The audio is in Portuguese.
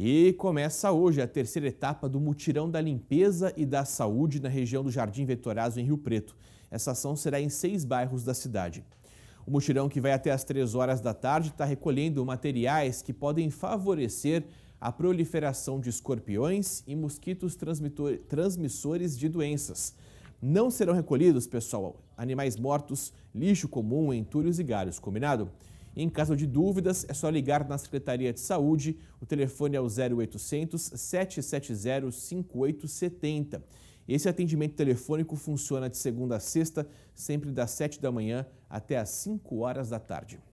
E começa hoje a terceira etapa do mutirão da limpeza e da saúde na região do Jardim Vetorazo, em Rio Preto. Essa ação será em seis bairros da cidade. O mutirão, que vai até as três horas da tarde, está recolhendo materiais que podem favorecer a proliferação de escorpiões e mosquitos transmissores de doenças. Não serão recolhidos, pessoal, animais mortos, lixo comum, entulhos e galhos, combinado? Em caso de dúvidas, é só ligar na Secretaria de Saúde. O telefone é o 0800 770 5870. Esse atendimento telefônico funciona de segunda a sexta, sempre das 7 da manhã até as 5 horas da tarde.